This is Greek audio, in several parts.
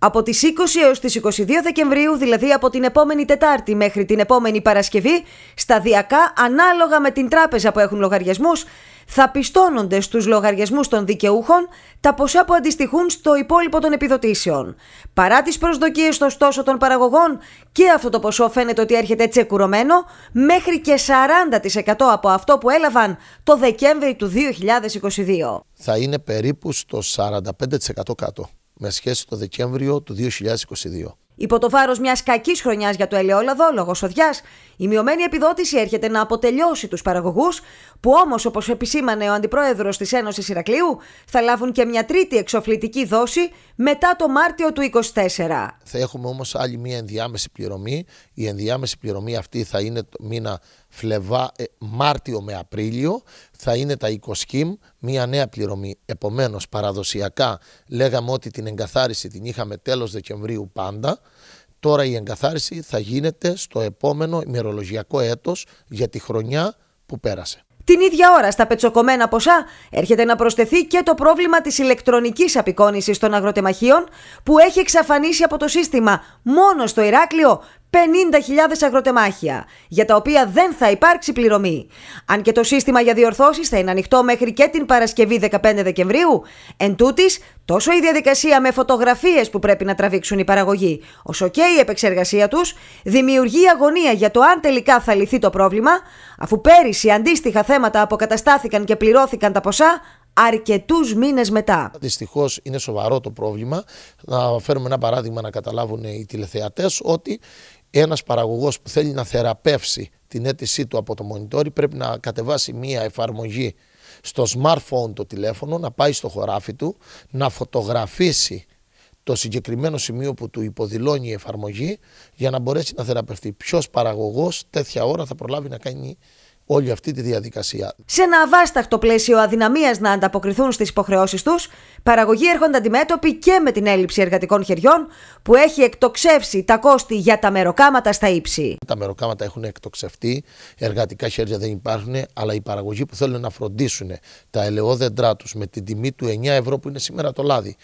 Από τις 20 έως τις 22 Δεκεμβρίου, δηλαδή από την επόμενη Τετάρτη μέχρι την επόμενη Παρασκευή, σταδιακά ανάλογα με την τράπεζα που έχουν λογαριασμούς, θα πιστώνονται στους λογαριασμούς των δικαιούχων τα ποσά που αντιστοιχούν στο υπόλοιπο των επιδοτήσεων. Παρά τις προσδοκίες ωστόσο των παραγωγών, και αυτό το ποσό φαίνεται ότι έρχεται τσεκουρωμένο, μέχρι και 40% από αυτό που έλαβαν το Δεκέμβρη του 2022. Θα είναι περίπου στο 45% κάτω με σχέση το Δεκέμβριο του 2022. Υπό το βάρος μιας κακής χρονιάς για το ελαιόλαδο, λόγω σοδιά, η μειωμένη επιδότηση έρχεται να αποτελειώσει τους παραγωγούς, που όμως, όπως επισήμανε ο αντιπρόεδρος της Ένωσης Ηρακλείου, θα λάβουν και μια τρίτη εξοφλητική δόση μετά το Μάρτιο του 2024. Θα έχουμε όμως άλλη μία ενδιάμεση πληρωμή. Η ενδιάμεση πληρωμή αυτή θα είναι το μήνα Φλεβά, ε, Μάρτιο με Απρίλιο. Θα είναι τα 20 κιμ, μία νέα πληρωμή. Επομένως, παραδοσιακά λέγαμε ότι την εγκαθάριση την είχαμε τέλος Δεκεμβρίου πάντα. Τώρα η εγκαθάριση θα γίνεται στο επόμενο ημερολογιακό έτος για τη χρονιά που πέρασε. Την ίδια ώρα, στα πετσοκομμένα ποσά, έρχεται να προσθεθεί και το πρόβλημα της ηλεκτρονικής απεικόνησης των αγροτεμαχίων, που έχει εξαφανίσει από το σύστημα μόνο στο Ηράκλειο 50.000 αγροτεμάχια, για τα οποία δεν θα υπάρξει πληρωμή. Αν και το σύστημα για διορθώσεις θα είναι ανοιχτό μέχρι και την Παρασκευή 15 Δεκεμβρίου, εν τούτης, τόσο η διαδικασία με φωτογραφίες που πρέπει να τραβήξουν οι παραγωγοί, όσο και η επεξεργασία τους, δημιουργεί αγωνία για το αν τελικά θα λυθεί το πρόβλημα, αφού πέρυσι αντίστοιχα θέματα αποκαταστάθηκαν και πληρώθηκαν τα ποσά, αρκετούς μήνες μετά. Δυστυχώς είναι σοβαρό το πρόβλημα. Να φέρουμε ένα παράδειγμα να καταλάβουν οι τηλεθεατές ότι ένας παραγωγός που θέλει να θεραπεύσει την αίτησή του από το μονιτόρι πρέπει να κατεβάσει μία εφαρμογή στο smartphone το τηλέφωνο, να πάει στο χωράφι του, να φωτογραφίσει το συγκεκριμένο σημείο που του υποδηλώνει η εφαρμογή για να μπορέσει να θεραπευτεί. Ποιος παραγωγός τέτοια ώρα θα προλάβει να κάνει όλη αυτή τη διαδικασία. Σε ένα αβάσταχτο πλαίσιο αδυναμίας να ανταποκριθούν στις υποχρεώσεις τους, παραγωγοί έρχονται αντιμέτωποι και με την έλλειψη εργατικών χεριών που έχει εκτοξεύσει τα κόστη για τα μεροκάματα στα ύψη. Τα μεροκάματα έχουν εκτοξευτεί, εργατικά χέρια δεν υπάρχουν, αλλά οι παραγωγοί που θέλουν να φροντίσουν τα ελαιόδεντρά τους με την τιμή του 9 ευρώ που είναι σήμερα το λάδι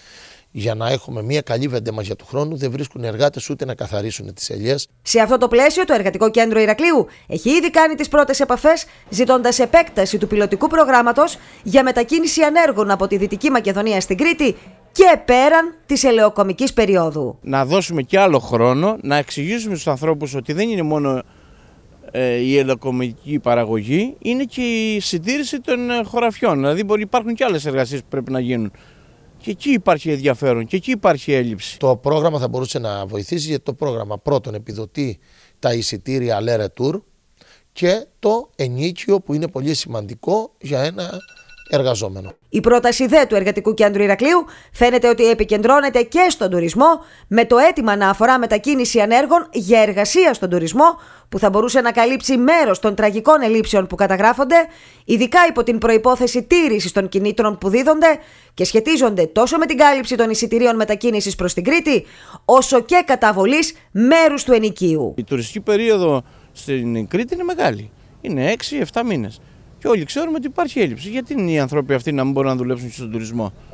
για να έχουμε μια καλή για του χρόνου, δεν βρίσκουν εργάτες ούτε να καθαρίσουν τις ελιές. Σε αυτό το πλαίσιο, το Εργατικό Κέντρο Ηρακλείου έχει ήδη κάνει τις πρώτες επαφές, ζητώντας επέκταση του πιλωτικού προγράμματος για μετακίνηση ανέργων από τη Δυτική Μακεδονία στην Κρήτη και πέραν της ελαιοκομικής περίοδου. Να δώσουμε και άλλο χρόνο να εξηγήσουμε στους ανθρώπους ότι δεν είναι μόνο ε, η ελαιοκομική παραγωγή, είναι και η συντήρηση των ε, χωραφιών. Δηλαδή, μπορεί, υπάρχουν και άλλες εργασίες που πρέπει να γίνουν. Και εκεί υπάρχει ενδιαφέρον και εκεί υπάρχει έλλειψη. Το πρόγραμμα θα μπορούσε να βοηθήσει γιατί το πρόγραμμα πρώτον επιδοτεί τα εισιτήρια Λέρε Tour και το ενίκιο που είναι πολύ σημαντικό για ένα εργαζόμενο. Η πρόταση δε του Εργατικού Κέντρου Ηρακλείου φαίνεται ότι επικεντρώνεται και στον τουρισμό, με το αίτημα να αφορά μετακίνηση ανέργων για εργασία στον τουρισμό, που θα μπορούσε να καλύψει μέρος των τραγικών ελήψεων που καταγράφονται, ειδικά υπό την προπόθεση τήρησης των κινήτρων που δίδονται και σχετίζονται τόσο με την κάλυψη των εισιτηρίων μετακίνησης προς την Κρήτη, όσο και καταβολής μέρους του ενοικίου. Η τουριστική περίοδο στην Κρήτη είναι μεγάλη. Είναι 6-7 μήνες. Και όλοι ξέρουμε ότι υπάρχει έλλειψη. Γιατί είναι οι άνθρωποι αυτοί να μην μπορούν να δουλέψουν στον τουρισμό.